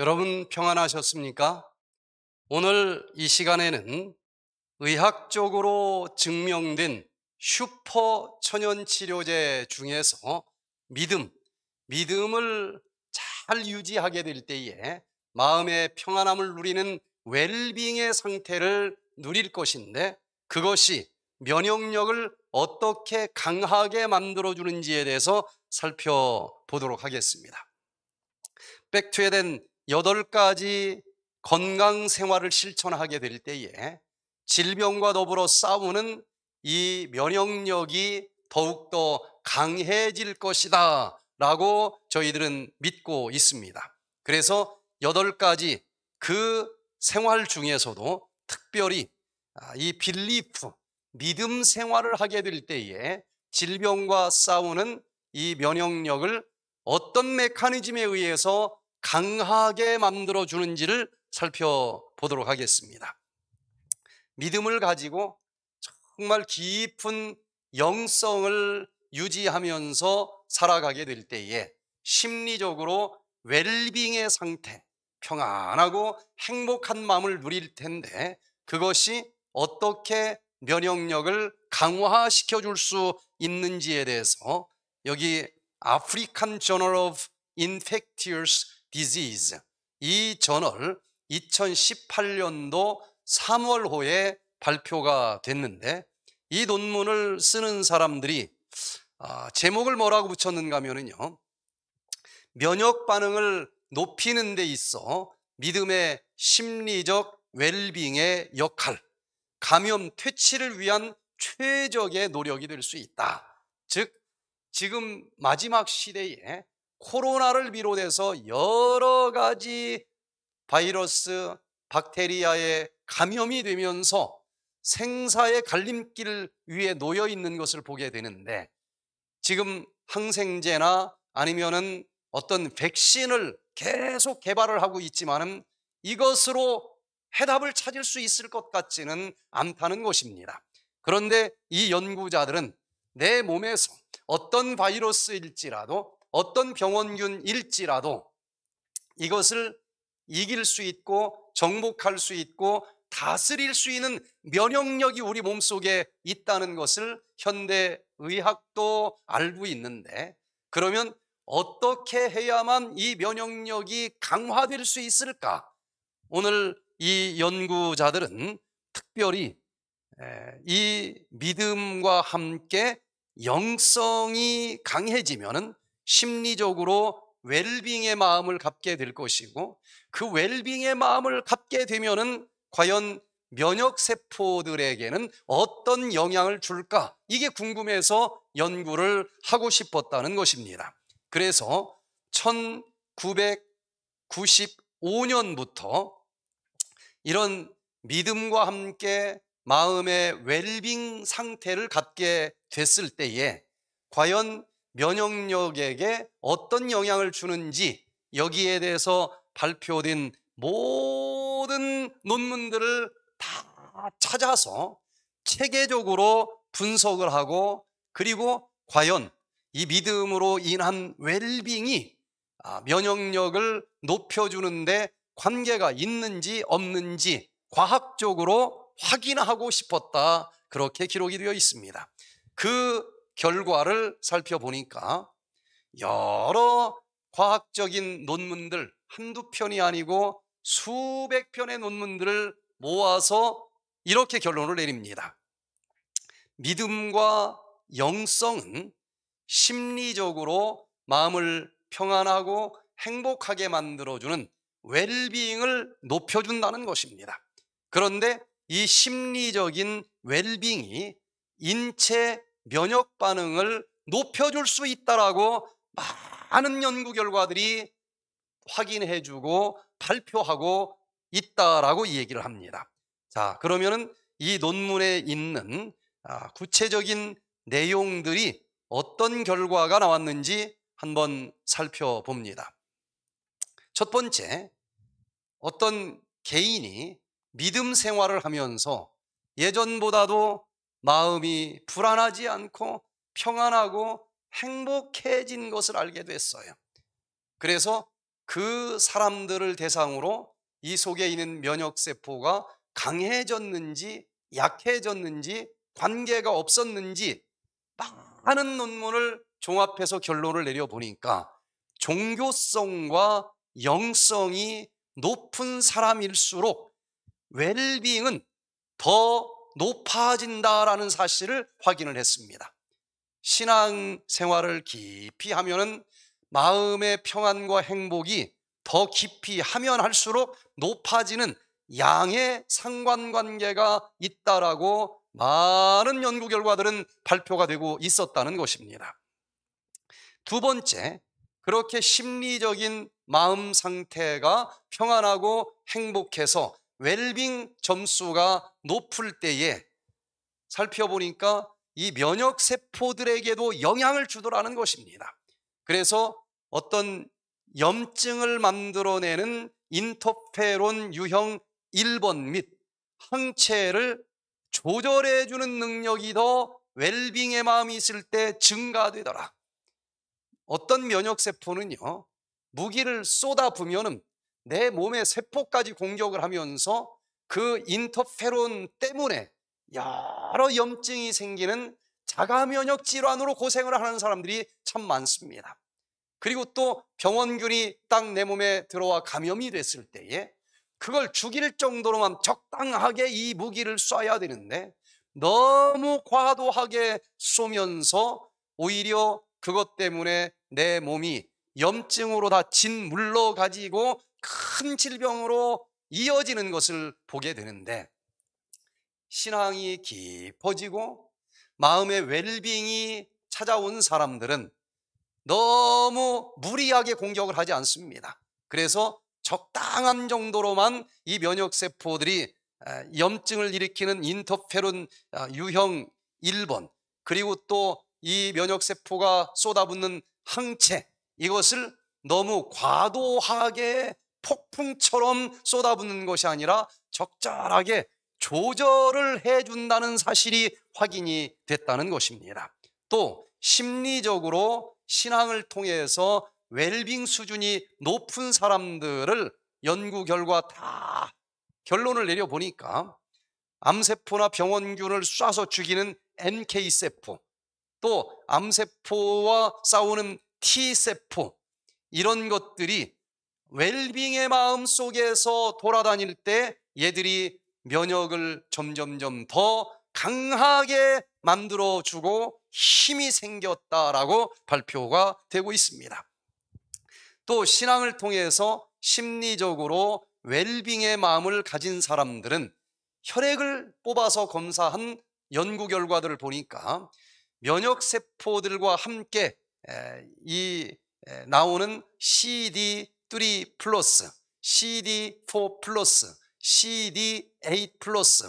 여러분 평안하셨습니까? 오늘 이 시간에는 의학적으로 증명된 슈퍼 천연 치료제 중에서 믿음, 믿음을 잘 유지하게 될 때에 마음의 평안함을 누리는 웰빙의 상태를 누릴 것인데 그것이 면역력을 어떻게 강하게 만들어주는지에 대해서 살펴보도록 하겠습니다. 백투에 된 여덟 가지 건강 생활을 실천하게 될 때에 질병과 더불어 싸우는 이 면역력이 더욱더 강해질 것이다 라고 저희들은 믿고 있습니다. 그래서 여덟 가지 그 생활 중에서도 특별히 아, 이 빌리프, 믿음 생활을 하게 될 때에 질병과 싸우는 이 면역력을 어떤 메커니즘에 의해서 강하게 만들어 주는지를 살펴보도록 하겠습니다. 믿음을 가지고 정말 깊은 영성을 유지하면서 살아가게 될 때에 심리적으로 웰빙의 상태, 평안하고 행복한 마음을 누릴 텐데 그것이 어떻게 면역력을 강화시켜 줄 수 있는지에 대해서 여기 African Journal of Infectious disease 이 저널 2018년도 3월호에 발표가 됐는데 이 논문을 쓰는 사람들이 아, 제목을 뭐라고 붙였는가 하면요 면역 반응을 높이는 데 있어 믿음의 심리적 웰빙의 역할 감염 퇴치를 위한 최적의 노력이 될 수 있다 즉 지금 마지막 시대에 코로나를 비롯해서 여러 가지 바이러스, 박테리아에 감염이 되면서 생사의 갈림길 위에 놓여 있는 것을 보게 되는데 지금 항생제나 아니면은 어떤 백신을 계속 개발을 하고 있지만은 이것으로 해답을 찾을 수 있을 것 같지는 않다는 것입니다. 그런데 이 연구자들은 내 몸에서 어떤 바이러스일지라도 어떤 병원균일지라도 이것을 이길 수 있고 정복할 수 있고 다스릴 수 있는 면역력이 우리 몸속에 있다는 것을 현대 의학도 알고 있는데 그러면 어떻게 해야만 이 면역력이 강화될 수 있을까? 오늘 이 연구자들은 특별히 이 믿음과 함께 영성이 강해지면은 심리적으로 웰빙의 마음을 갖게 될 것이고 그 웰빙의 마음을 갖게 되면은 과연 면역 세포들에게는 어떤 영향을 줄까? 이게 궁금해서 연구를 하고 싶었다는 것입니다. 그래서 1995년부터 이런 믿음과 함께 마음의 웰빙 상태를 갖게 됐을 때에 과연 면역력에게 어떤 영향을 주는지 여기에 대해서 발표된 모든 논문들을 다 찾아서 체계적으로 분석을 하고 그리고 과연 이 믿음으로 인한 웰빙이 아, 면역력을 높여주는데 관계가 있는지 없는지 과학적으로 확인하고 싶었다. 그렇게 기록이 되어 있습니다. 그 결과를 살펴보니까 여러 과학적인 논문들 한두 편이 아니고 수백 편의 논문들을 모아서 이렇게 결론을 내립니다. 믿음과 영성은 심리적으로 마음을 평안하고 행복하게 만들어주는 웰빙을 높여준다는 것입니다. 그런데 이 심리적인 웰빙이 인체 면역 반응을 높여줄 수 있다라고 많은 연구 결과들이 확인해주고 발표하고 있다라고 얘기를 합니다. 자, 그러면은 이 논문에 있는 아, 구체적인 내용들이 어떤 결과가 나왔는지 한번 살펴봅니다. 첫 번째, 어떤 개인이 믿음 생활을 하면서 예전보다도 마음이 불안하지 않고 평안하고 행복해진 것을 알게 됐어요. 그래서 그 사람들을 대상으로 이 속에 있는 면역세포가 강해졌는지 약해졌는지 관계가 없었는지 많은 논문을 종합해서 결론을 내려보니까 종교성과 영성이 높은 사람일수록 웰빙은 더 높아진다라는 사실을 확인을 했습니다. 신앙 생활을 깊이 하면은 마음의 평안과 행복이 더 깊이 하면 할수록 높아지는 양의 상관관계가 있다라고 많은 연구 결과들은 발표가 되고 있었다는 것입니다. 두 번째, 그렇게 심리적인 마음 상태가 평안하고 행복해서 웰빙 점수가 높을 때에 살펴보니까 이 면역 세포들에게도 영향을 주더라는 것입니다. 그래서 어떤 염증을 만들어내는 인터페론 유형 1번 및 항체를 조절해주는 능력이 더 웰빙의 마음이 있을 때 증가되더라. 어떤 면역세포는요, 무기를 쏟아부면 내 몸의 세포까지 공격을 하면서 그 인터페론 때문에 여러 염증이 생기는 자가 면역 질환으로 고생을 하는 사람들이 참 많습니다. 그리고 또 병원균이 딱 내 몸에 들어와 감염이 됐을 때에 그걸 죽일 정도로만 적당하게 이 무기를 쏴야 되는데 너무 과도하게 쏘면서 오히려 그것 때문에 내 몸이 염증으로 다 짓물러 가지고 큰 질병으로 이어지는 것을 보게 되는데 신앙이 깊어지고 마음의 웰빙이 찾아온 사람들은 너무 무리하게 공격을 하지 않습니다. 그래서 적당한 정도로만 이 면역세포들이 아, 염증을 일으키는 인터페론 아, 유형 1번 그리고 또 이 면역세포가 쏟아붓는 항체 이것을 너무 과도하게 폭풍처럼 쏟아붓는 것이 아니라 적절하게 조절을 해준다는 사실이 확인이 됐다는 것입니다. 또 심리적으로 신앙을 통해서 웰빙 수준이 높은 사람들을 연구 결과 다 결론을 내려보니까 암세포나 병원균을 쏴서 죽이는 NK세포 또 암세포와 싸우는 T세포 이런 것들이 웰빙의 마음 속에서 돌아다닐 때 얘들이 면역을 점점점 더 강하게 만들어 주고 힘이 생겼다라고 발표가 되고 있습니다. 또 신앙을 통해서 심리적으로 웰빙의 마음을 가진 사람들은 혈액을 뽑아서 검사한 연구 결과들을 보니까 면역 세포들과 함께 이 나오는 CD 3 플러스, CD4 플러스, CD8 플러스,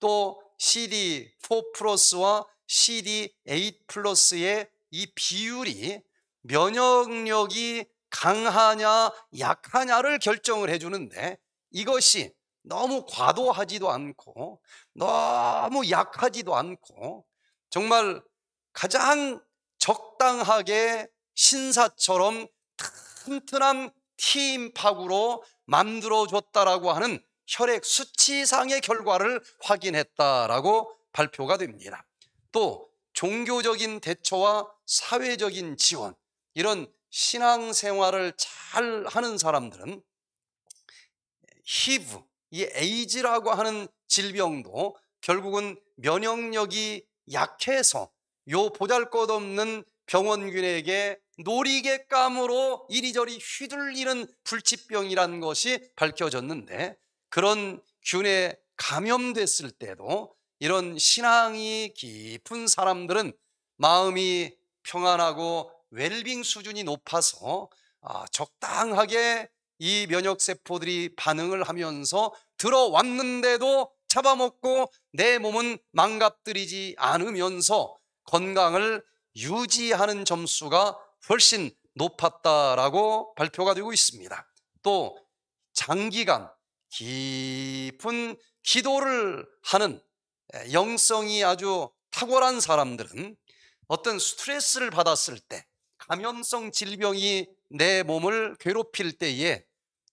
또 CD4 플러스와 CD8 플러스의 이 비율이 면역력이 강하냐 약하냐를 결정을 해주는데 이것이 너무 과도하지도 않고 너무 약하지도 않고 정말 가장 적당하게 신사처럼 튼튼한 티임팍으로 만들어줬다라고 하는 혈액 수치상의 결과를 확인했다라고 발표가 됩니다. 또 종교적인 대처와 사회적인 지원 이런 신앙생활을 잘 하는 사람들은 히브, 이 에이즈라고 하는 질병도 결국은 면역력이 약해서 요 보잘것없는 병원균에게 놀이개감으로 이리저리 휘둘리는 불치병이라는 것이 밝혀졌는데 그런 균에 감염됐을 때도 이런 신앙이 깊은 사람들은 마음이 평안하고 웰빙 수준이 높아서 아, 적당하게 이 면역세포들이 반응을 하면서 들어왔는데도 잡아먹고 내 몸은 망가뜨리지 않으면서 건강을 유지하는 점수가 훨씬 높았다라고 발표가 되고 있습니다. 또 장기간 깊은 기도를 하는 영성이 아주 탁월한 사람들은 어떤 스트레스를 받았을 때 감염성 질병이 내 몸을 괴롭힐 때에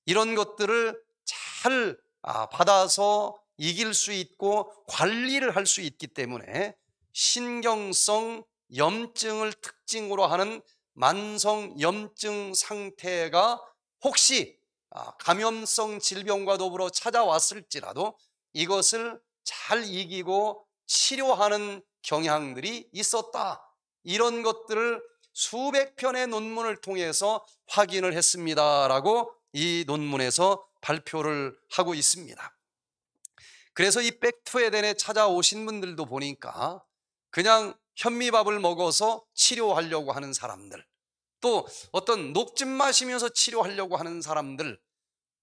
이런 것들을 잘 아, 받아서 이길 수 있고 관리를 할 수 있기 때문에 신경성 염증을 특징으로 하는 만성 염증 상태가 혹시 아, 감염성 질병과 더불어 찾아왔을지라도 이것을 잘 이기고 치료하는 경향들이 있었다. 이런 것들을 수백 편의 논문을 통해서 확인을 했습니다라고 이 논문에서 발표를 하고 있습니다. 그래서 이 백투에덴에 찾아오신 분들도 보니까 그냥 현미밥을 먹어서 치료하려고 하는 사람들, 또 어떤 녹즙 마시면서 치료하려고 하는 사람들,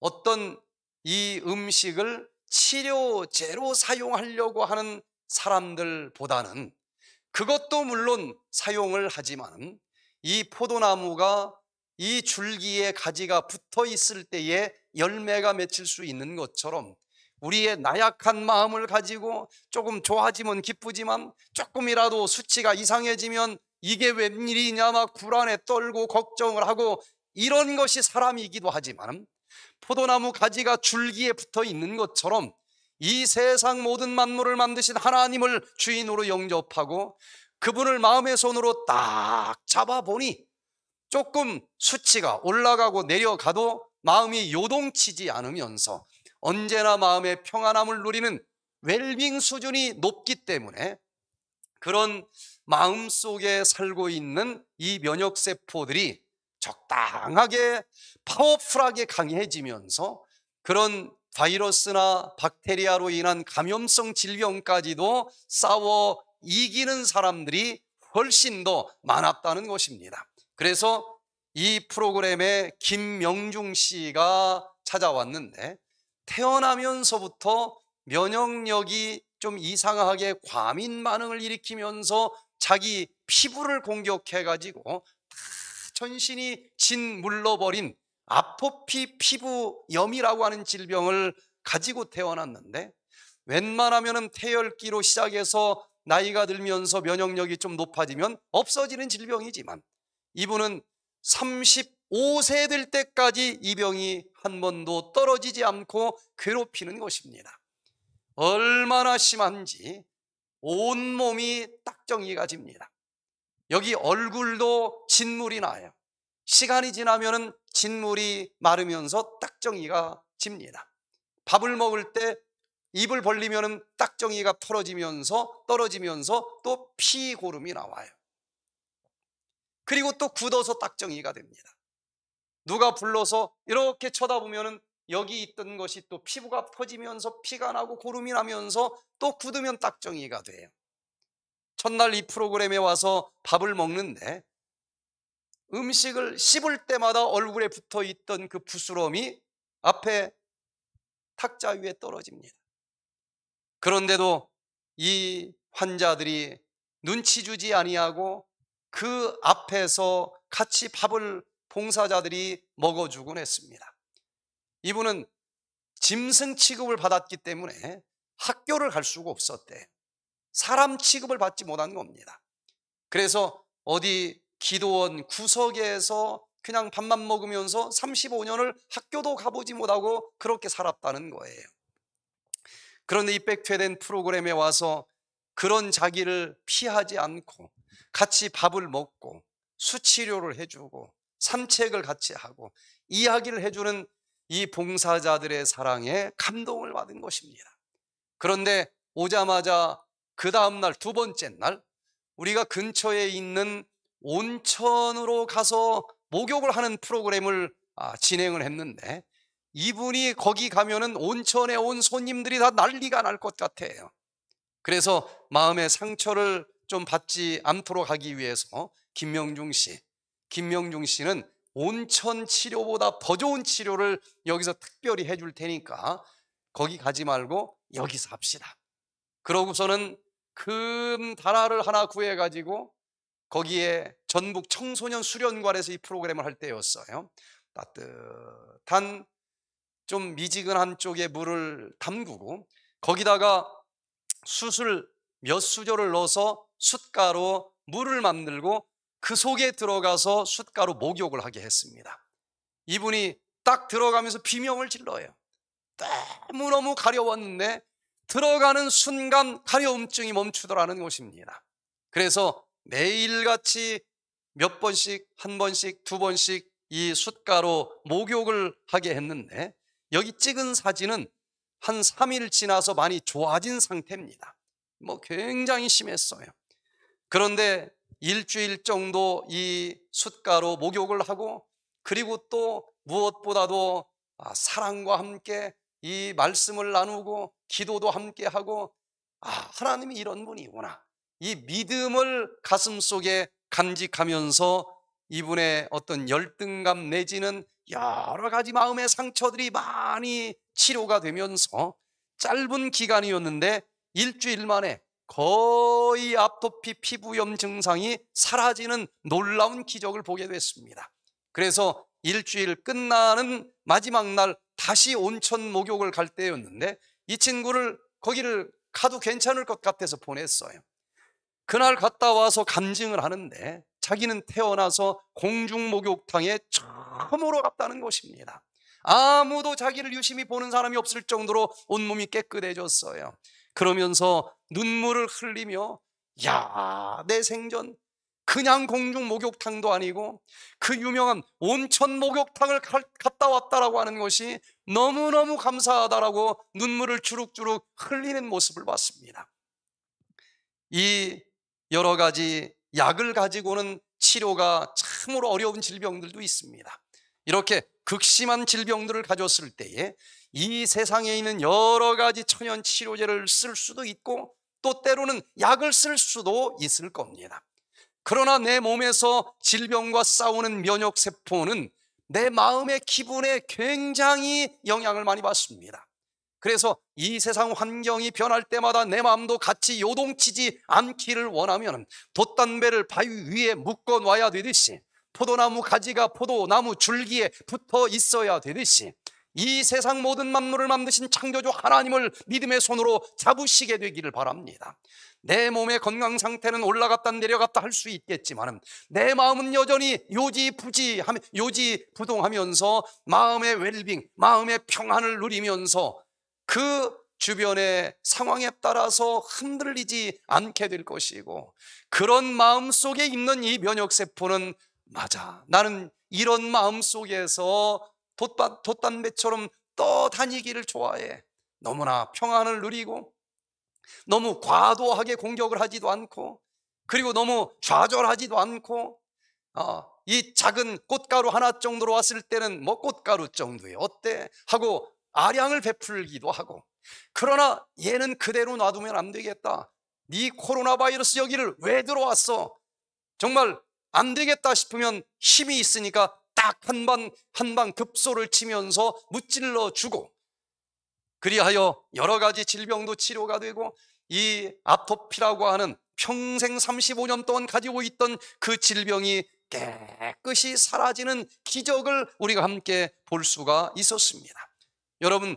어떤 이 음식을 치료제로 사용하려고 하는 사람들보다는 그것도 물론 사용을 하지만 이 포도나무가 이 줄기에 가지가 붙어 있을 때에 열매가 맺힐 수 있는 것처럼 우리의 나약한 마음을 가지고 조금 좋아지면 기쁘지만 조금이라도 수치가 이상해지면 이게 웬일이냐 막 불안에 떨고 걱정을 하고 이런 것이 사람이기도 하지만 포도나무 가지가 줄기에 붙어 있는 것처럼 이 세상 모든 만물을 만드신 하나님을 주인으로 영접하고 그분을 마음의 손으로 딱 잡아보니 조금 수치가 올라가고 내려가도 마음이 요동치지 않으면서 언제나 마음의 평안함을 누리는 웰빙 수준이 높기 때문에 그런 마음 속에 살고 있는 이 면역세포들이 적당하게 파워풀하게 강해지면서 그런 바이러스나 박테리아로 인한 감염성 질병까지도 싸워 이기는 사람들이 훨씬 더 많았다는 것입니다. 그래서 이 프로그램에 김명중 씨가 찾아왔는데 태어나면서부터 면역력이 좀 이상하게 과민 반응을 일으키면서 자기 피부를 공격해가지고 어? 다 전신이 진 물러버린 아포피 피부염이라고 하는 질병을 가지고 태어났는데 웬만하면 태열기로 시작해서 나이가 들면서 면역력이 좀 높아지면 없어지는 질병이지만 이분은 30 5세 될 때까지 이 병이 한 번도 떨어지지 않고 괴롭히는 것입니다. 얼마나 심한지 온몸이 딱정이가 집니다. 여기 얼굴도 진물이 나요. 시간이 지나면 진물이 마르면서 딱정이가 집니다. 밥을 먹을 때 입을 벌리면 딱정이가 풀어지면서 떨어지면서 또 피고름이 나와요. 그리고 또 굳어서 딱정이가 됩니다. 누가 불러서 이렇게 쳐다보면 여기 있던 것이 또 피부가 퍼지면서 피가 나고 고름이 나면서 또 굳으면 딱정이가 돼요. 첫날 이 프로그램에 와서 밥을 먹는데 음식을 씹을 때마다 얼굴에 붙어 있던 그 부스럼이 앞에 탁자 위에 떨어집니다. 그런데도 이 환자들이 눈치 주지 아니하고 그 앞에서 같이 밥을 봉사자들이 먹어주곤 했습니다. 이분은 짐승 취급을 받았기 때문에 학교를 갈 수가 없었대. 사람 취급을 받지 못한 겁니다. 그래서 어디 기도원 구석에서 그냥 밥만 먹으면서 35년을 학교도 가보지 못하고 그렇게 살았다는 거예요. 그런데 이 백퇴된 프로그램에 와서 그런 자기를 피하지 않고 같이 밥을 먹고 수치료를 해주고 산책을 같이 하고 이야기를 해주는 이 봉사자들의 사랑에 감동을 받은 것입니다. 그런데 오자마자 그 다음날 두 번째 날 우리가 근처에 있는 온천으로 가서 목욕을 하는 프로그램을 아, 진행을 했는데 이분이 거기 가면은 온천에 온 손님들이 다 난리가 날 것 같아요. 그래서 마음의 상처를 좀 받지 않도록 하기 위해서 김명중 씨 김명중 씨는 온천 치료보다 더 좋은 치료를 여기서 특별히 해줄 테니까 거기 가지 말고 여기서 합시다. 그러고서는 금 다라를 하나 구해가지고 거기에 전북 청소년 수련관에서 이 프로그램을 할 때였어요. 따뜻한 좀 미지근한 쪽에 물을 담그고 거기다가 숯을 몇 수저를 넣어서 숯가로 물을 만들고 그 속에 들어가서 숫가로 목욕을 하게 했습니다. 이분이 딱 들어가면서 비명을 질러요. 너무너무 가려웠는데 들어가는 순간 가려움증이 멈추더라는 곳입니다 그래서 매일같이 몇 번씩, 한 번씩, 두 번씩 이 숫가로 목욕을 하게 했는데 여기 찍은 사진은 한 3일 지나서 많이 좋아진 상태입니다. 뭐 굉장히 심했어요. 그런데 일주일 정도 이 숫가로 목욕을 하고 그리고 또 무엇보다도 아, 사랑과 함께 이 말씀을 나누고 기도도 함께 하고 아, 하나님이 이런 분이구나. 이 믿음을 가슴 속에 간직하면서 이분의 어떤 열등감 내지는 여러 가지 마음의 상처들이 많이 치료가 되면서 짧은 기간이었는데 일주일 만에 거의 아토피 피부염 증상이 사라지는 놀라운 기적을 보게 됐습니다. 그래서 일주일 끝나는 마지막 날 다시 온천 목욕을 갈 때였는데 이 친구를 거기를 가도 괜찮을 것 같아서 보냈어요. 그날 갔다 와서 감증을 하는데 자기는 태어나서 공중 목욕탕에 처음으로 갔다는 것입니다. 아무도 자기를 유심히 보는 사람이 없을 정도로 온몸이 깨끗해졌어요. 그러면서 눈물을 흘리며 야, 내 생전 그냥 공중 목욕탕도 아니고 그 유명한 온천 목욕탕을 갔다 왔다라고 하는 것이 너무너무 감사하다라고 눈물을 주룩주룩 흘리는 모습을 봤습니다. 이 여러 가지 약을 가지고는 치료가 참으로 어려운 질병들도 있습니다. 이렇게 극심한 질병들을 가졌을 때에 이 세상에 있는 여러 가지 천연 치료제를 쓸 수도 있고 또 때로는 약을 쓸 수도 있을 겁니다. 그러나 내 몸에서 질병과 싸우는 면역세포는 내 마음의 기분에 굉장히 영향을 많이 받습니다. 그래서 이 세상 환경이 변할 때마다 내 마음도 같이 요동치지 않기를 원하면 돛단배를 바위 위에 묶어 놔야 되듯이 포도나무 가지가 포도나무 줄기에 붙어 있어야 되듯이 이 세상 모든 만물을 만드신 창조주 하나님을 믿음의 손으로 잡으시게 되기를 바랍니다. 내 몸의 건강 상태는 올라갔다 내려갔다 할 수 있겠지만 내 마음은 여전히 요지부지 요지부동하면서 마음의 웰빙, 마음의 평안을 누리면서 그 주변의 상황에 따라서 흔들리지 않게 될 것이고 그런 마음 속에 있는 이 면역 세포는 맞아. 나는 이런 마음 속에서 돛밭, 돛단배처럼 떠다니기를 좋아해. 너무나 평안을 누리고 너무 과도하게 공격을 하지도 않고 그리고 너무 좌절하지도 않고 어, 이 작은 꽃가루 하나 정도로 왔을 때는 뭐 꽃가루 정도에 어때? 하고 아량을 베풀기도 하고 그러나 얘는 그대로 놔두면 안 되겠다. 네 코로나 바이러스 여기를 왜 들어왔어? 정말 안 되겠다 싶으면 힘이 있으니까 딱한방한방 급소를 치면서 무찔러 주고 그리하여 여러 가지 질병도 치료가 되고 이 아토피라고 하는 평생 35년 동안 가지고 있던 그 질병이 깨끗이 사라지는 기적을 우리가 함께 볼 수가 있었습니다. 여러분,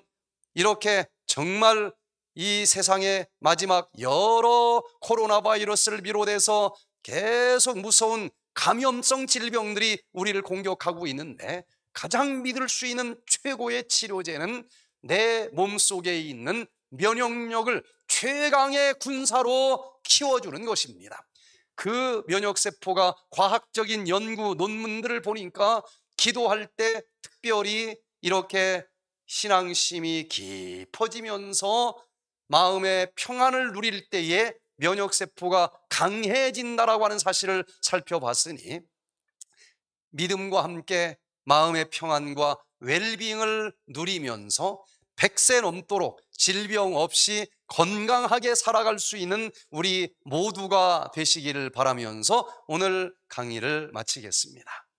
이렇게 정말 이 세상의 마지막 여러 코로나 바이러스를 비롯해서 계속 무서운 감염성 질병들이 우리를 공격하고 있는데 가장 믿을 수 있는 최고의 치료제는 내 몸속에 있는 면역력을 최강의 군사로 키워주는 것입니다. 그 면역세포가 과학적인 연구 논문들을 보니까 기도할 때 특별히 이렇게 신앙심이 깊어지면서 마음의 평안을 누릴 때에 면역 세포가 강해진다라고 하는 사실을 살펴봤으니 믿음과 함께 마음의 평안과 웰빙을 누리면서 100세 넘도록 질병 없이 건강하게 살아갈 수 있는 우리 모두가 되시기를 바라면서 오늘 강의를 마치겠습니다.